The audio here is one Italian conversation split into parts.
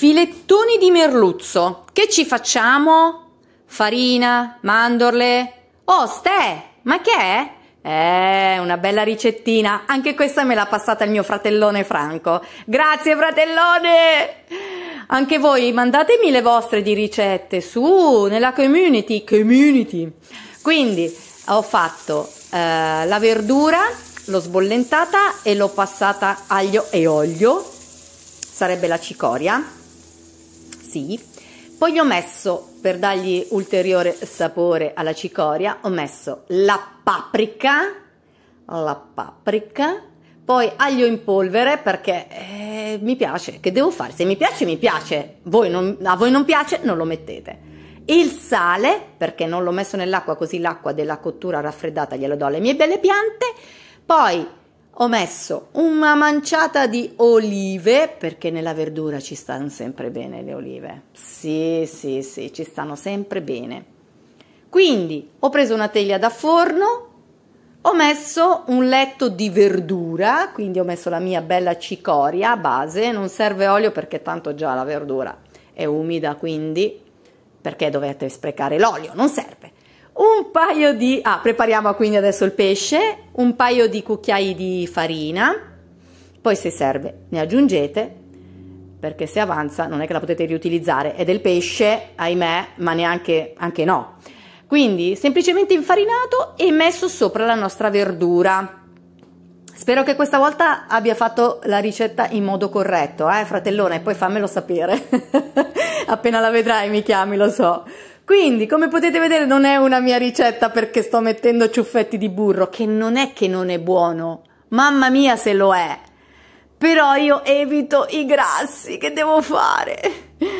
Filettoni di merluzzo. Che ci facciamo? Farina, mandorle. Oh, Ste, ma che è? Eh, una bella ricettina. Anche questa me l'ha passata il mio fratellone Franco. Grazie, fratellone! Anche voi mandatemi le vostre di ricette su nella community, community. Quindi ho fatto eh, la verdura, l'ho sbollentata e l'ho passata aglio e olio. Sarebbe la cicoria sì. Poi gli ho messo, per dargli ulteriore sapore alla cicoria, ho messo la paprika, la paprika, poi aglio in polvere perché eh, mi piace, che devo fare? Se mi piace, mi piace, voi non, a voi non piace, non lo mettete. Il sale, perché non l'ho messo nell'acqua così l'acqua della cottura raffreddata glielo do alle mie belle piante, poi ho messo una manciata di olive, perché nella verdura ci stanno sempre bene le olive. Sì, sì, sì, ci stanno sempre bene. Quindi ho preso una teglia da forno, ho messo un letto di verdura, quindi ho messo la mia bella cicoria a base, non serve olio perché tanto già la verdura è umida, quindi perché dovete sprecare l'olio? Non serve un paio di... Ah, prepariamo quindi adesso il pesce, un paio di cucchiai di farina, poi se serve ne aggiungete, perché se avanza non è che la potete riutilizzare, è del pesce, ahimè, ma neanche anche no. Quindi semplicemente infarinato e messo sopra la nostra verdura. Spero che questa volta abbia fatto la ricetta in modo corretto, eh fratellone, poi fammelo sapere. Appena la vedrai mi chiami, lo so. Quindi, come potete vedere, non è una mia ricetta perché sto mettendo ciuffetti di burro, che non è che non è buono. Mamma mia se lo è. Però io evito i grassi, che devo fare?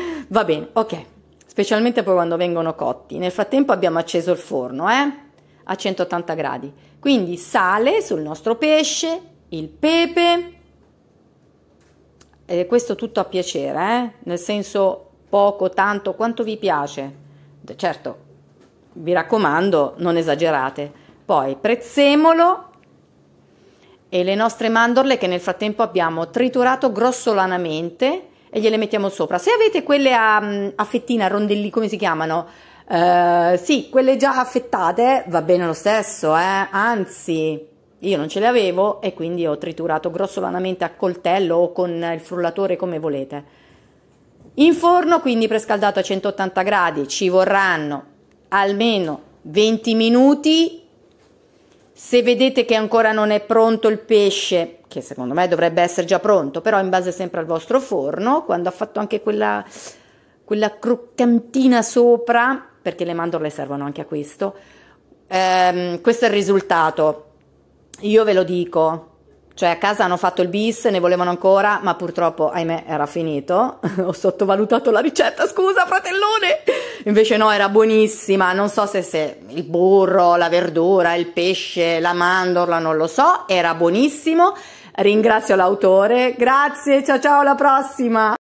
Va bene, ok. Specialmente poi quando vengono cotti. Nel frattempo abbiamo acceso il forno, eh? A 180 gradi. Quindi sale sul nostro pesce, il pepe. E eh, questo tutto a piacere, eh? Nel senso poco, tanto, quanto vi piace Certo, vi raccomando, non esagerate. Poi prezzemolo e le nostre mandorle che nel frattempo abbiamo triturato grossolanamente e gliele mettiamo sopra. Se avete quelle a, mm, a fettina, rondelli, come si chiamano? Uh, sì, quelle già affettate va bene lo stesso, eh? anzi io non ce le avevo e quindi ho triturato grossolanamente a coltello o con il frullatore come volete. In forno quindi prescaldato a 180 gradi ci vorranno almeno 20 minuti. Se vedete che ancora non è pronto il pesce, che secondo me dovrebbe essere già pronto, però in base sempre al vostro forno, quando ha fatto anche quella, quella croccantina sopra, perché le mandorle servono anche a questo, ehm, questo è il risultato. Io ve lo dico, cioè a casa hanno fatto il bis, ne volevano ancora, ma purtroppo, ahimè, era finito. Ho sottovalutato la ricetta, scusa fratellone! Invece no, era buonissima, non so se, se il burro, la verdura, il pesce, la mandorla, non lo so, era buonissimo. Ringrazio l'autore, grazie, ciao ciao, alla prossima!